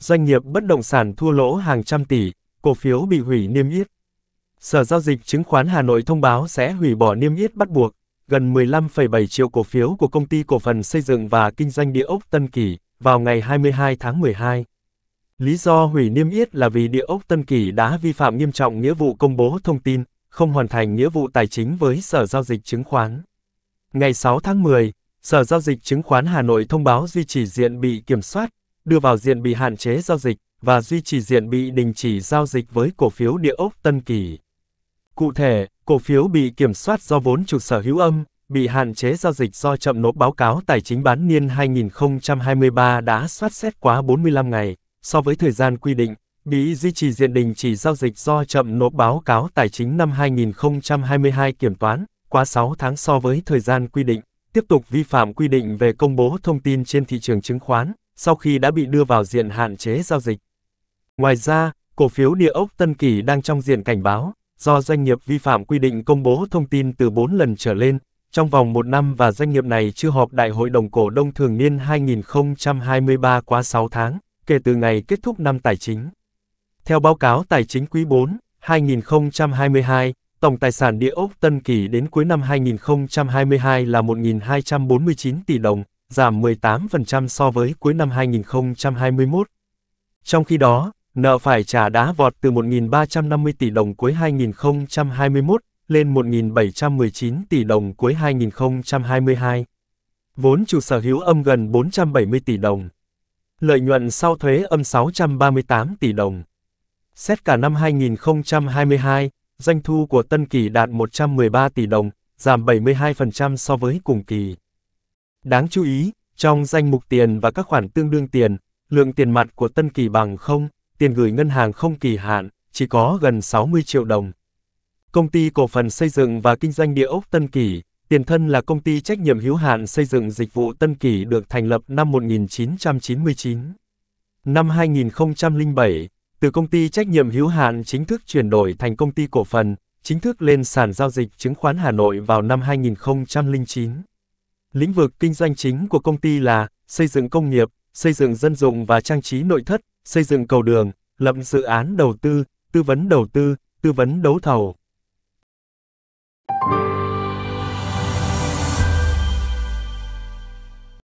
Doanh nghiệp bất động sản thua lỗ hàng trăm tỷ, cổ phiếu bị hủy niêm yết. Sở Giao dịch Chứng khoán Hà Nội thông báo sẽ hủy bỏ niêm yết bắt buộc, gần 15,7 triệu cổ phiếu của công ty cổ phần xây dựng và kinh doanh địa ốc Tân Kỳ vào ngày 22 tháng 12. Lý do hủy niêm yết là vì địa ốc Tân Kỳ đã vi phạm nghiêm trọng nghĩa vụ công bố thông tin, không hoàn thành nghĩa vụ tài chính với Sở Giao dịch Chứng khoán. Ngày 6 tháng 10, Sở Giao dịch Chứng khoán Hà Nội thông báo duy trì diện bị kiểm soát, đưa vào diện bị hạn chế giao dịch và duy trì diện bị đình chỉ giao dịch với cổ phiếu địa ốc Tân Kỳ. Cụ thể, cổ phiếu bị kiểm soát do vốn chủ sở hữu âm, bị hạn chế giao dịch do chậm nộp báo cáo tài chính bán niên 2023 đã soát xét quá 45 ngày, so với thời gian quy định, bị duy trì diện đình chỉ giao dịch do chậm nộp báo cáo tài chính năm 2022 kiểm toán, quá 6 tháng so với thời gian quy định tiếp tục vi phạm quy định về công bố thông tin trên thị trường chứng khoán, sau khi đã bị đưa vào diện hạn chế giao dịch. Ngoài ra, cổ phiếu địa ốc Tân Kỳ đang trong diện cảnh báo, do doanh nghiệp vi phạm quy định công bố thông tin từ 4 lần trở lên, trong vòng một năm và doanh nghiệp này chưa họp Đại hội đồng cổ đông thường niên 2023 quá 6 tháng, kể từ ngày kết thúc năm tài chính. Theo báo cáo tài chính quý 4, 2022, Tổng tài sản địa ốc Tân Kỳ đến cuối năm 2022 là 1.249 tỷ đồng, giảm 18% so với cuối năm 2021. Trong khi đó, nợ phải trả đã vọt từ 1.350 tỷ đồng cuối 2021 lên 1.719 tỷ đồng cuối 2022. Vốn chủ sở hữu âm gần 470 tỷ đồng. Lợi nhuận sau thuế âm 638 tỷ đồng. Xét cả năm 2022, Doanh thu của Tân Kỳ đạt 113 tỷ đồng, giảm 72% so với cùng kỳ. Đáng chú ý, trong danh mục tiền và các khoản tương đương tiền, lượng tiền mặt của Tân Kỳ bằng không, tiền gửi ngân hàng không kỳ hạn, chỉ có gần 60 triệu đồng. Công ty cổ phần xây dựng và kinh doanh địa ốc Tân Kỳ, tiền thân là công ty trách nhiệm hữu hạn xây dựng dịch vụ Tân Kỳ được thành lập năm 1999. Năm 2007, từ công ty trách nhiệm hữu hạn chính thức chuyển đổi thành công ty cổ phần, chính thức lên sàn giao dịch chứng khoán Hà Nội vào năm 2009. Lĩnh vực kinh doanh chính của công ty là xây dựng công nghiệp, xây dựng dân dụng và trang trí nội thất, xây dựng cầu đường, lập dự án đầu tư, tư vấn đầu tư, tư vấn đấu thầu.